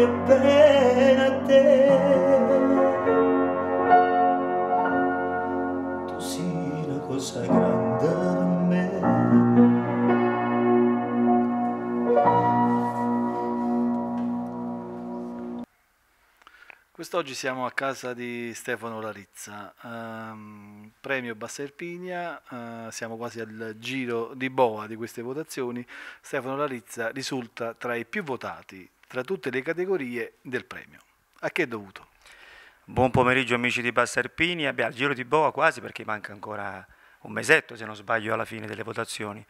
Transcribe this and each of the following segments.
voglio bene a te. Tu sei la cosa grande per me. Quest'oggi siamo a casa di Stefano Larizza, ehm, premio Bassa Erpigna, eh, siamo quasi al giro di boa di queste votazioni. Stefano Larizza risulta tra i più votati tra tutte le categorie del premio. A che è dovuto? Buon pomeriggio amici di Bassarpini, abbiamo il giro di boa quasi perché manca ancora un mesetto se non sbaglio alla fine delle votazioni.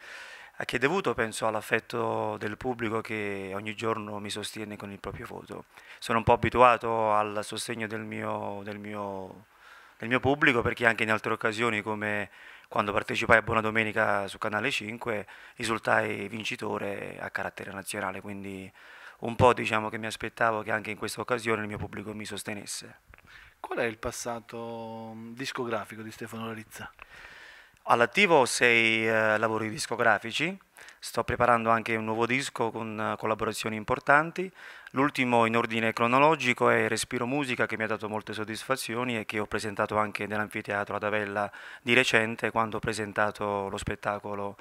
A che è dovuto? Penso all'affetto del pubblico che ogni giorno mi sostiene con il proprio voto. Sono un po' abituato al sostegno del mio, del mio, del mio pubblico perché anche in altre occasioni come quando partecipai a Buona Domenica su Canale 5 risultai vincitore a carattere nazionale, quindi un po' diciamo che mi aspettavo che anche in questa occasione il mio pubblico mi sostenesse. Qual è il passato mm, discografico di Stefano Larizza? All'attivo ho sei eh, lavori discografici, sto preparando anche un nuovo disco con uh, collaborazioni importanti, l'ultimo in ordine cronologico è Respiro Musica che mi ha dato molte soddisfazioni e che ho presentato anche nell'anfiteatro ad Avella di recente quando ho presentato lo spettacolo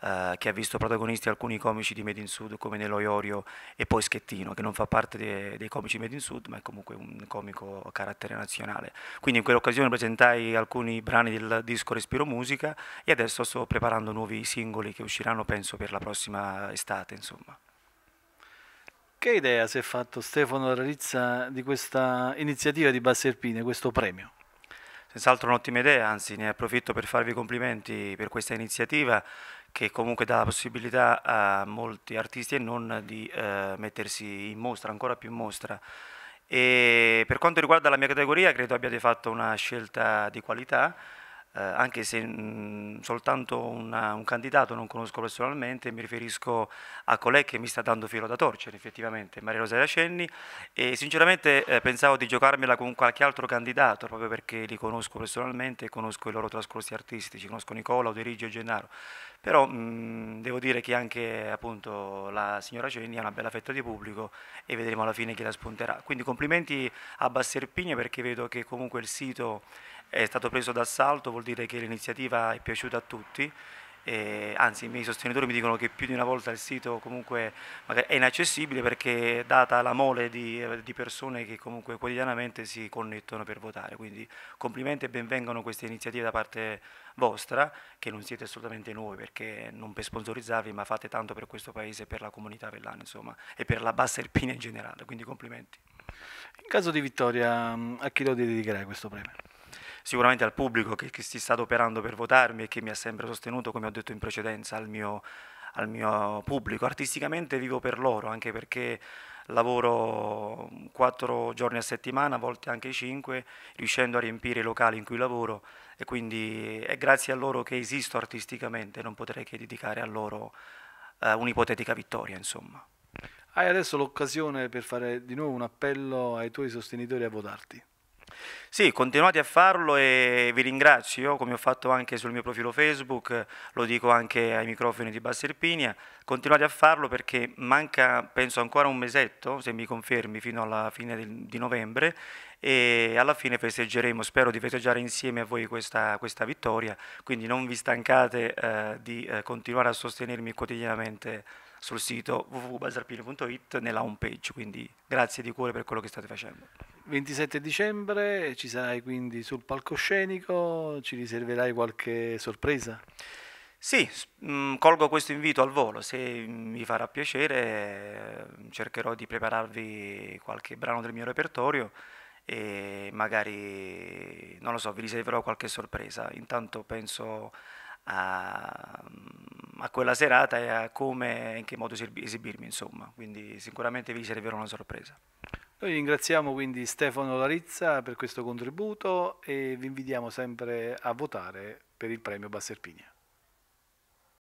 eh, che ha visto protagonisti alcuni comici di Made in Sud come Nelo Iorio e poi Schettino, che non fa parte de dei comici Made in Sud, ma è comunque un comico a carattere nazionale. Quindi in quell'occasione presentai alcuni brani del disco Respiro Musica e adesso sto preparando nuovi singoli che usciranno penso per la prossima estate, insomma. Che idea si è fatto Stefano Rarizza di questa iniziativa di Basserpine, questo premio? Senz'altro un'ottima idea, anzi ne approfitto per farvi complimenti per questa iniziativa che comunque dà la possibilità a molti artisti e non di eh, mettersi in mostra, ancora più in mostra. E per quanto riguarda la mia categoria credo abbiate fatto una scelta di qualità eh, anche se mh, soltanto una, un candidato non conosco personalmente, mi riferisco a colei che mi sta dando filo da torcere effettivamente, Maria Rosaria Cenni, e sinceramente eh, pensavo di giocarmela con qualche altro candidato, proprio perché li conosco personalmente conosco i loro trascorsi artistici, conosco Nicola, Oderigio e Gennaro, però mh, devo dire che anche appunto, la signora Cenni ha una bella fetta di pubblico e vedremo alla fine chi la spunterà. Quindi complimenti a Basserpigna perché vedo che comunque il sito è stato preso d'assalto, vuol dire che l'iniziativa è piaciuta a tutti. E, anzi, i miei sostenitori mi dicono che più di una volta il sito comunque è inaccessibile perché data la mole di, di persone che comunque quotidianamente si connettono per votare. Quindi complimenti e benvengano queste iniziative da parte vostra, che non siete assolutamente nuovi perché non per sponsorizzarvi, ma fate tanto per questo paese e per la comunità vellana, insomma, e per la bassa Irpina in generale. Quindi complimenti. In caso di vittoria, a chi lo dedicherai questo premio? sicuramente al pubblico che, che, si sta adoperando per votarmi e che mi ha sempre sostenuto, come ho detto in precedenza, al mio, al mio pubblico. Artisticamente vivo per loro, anche perché lavoro quattro giorni a settimana, a volte anche cinque, riuscendo a riempire i locali in cui lavoro e quindi è grazie a loro che esisto artisticamente, non potrei che dedicare a loro eh, un'ipotetica vittoria, insomma. Hai adesso l'occasione per fare di nuovo un appello ai tuoi sostenitori a votarti. Sì, continuate a farlo e vi ringrazio, come ho fatto anche sul mio profilo Facebook, lo dico anche ai microfoni di Basserpinia, continuate a farlo perché manca, penso, ancora un mesetto, se mi confermi, fino alla fine di novembre e alla fine festeggeremo, spero di festeggiare insieme a voi questa, questa vittoria, quindi non vi stancate eh, di eh, continuare a sostenermi quotidianamente sul sito www.basarpino.it nella home page, quindi grazie di cuore per quello che state facendo. 27 dicembre ci sarai quindi sul palcoscenico, ci riserverai qualche sorpresa? Sì, mm, colgo questo invito al volo, se vi farà piacere cercherò di prepararvi qualche brano del mio repertorio e magari, non lo so, vi riserverò qualche sorpresa. Intanto penso a mm, a quella serata e a come e in che modo esibirmi, insomma. Quindi sicuramente vi servirà una sorpresa. Noi ringraziamo quindi Stefano Larizza per questo contributo e vi invitiamo sempre a votare per il premio Basserpinia.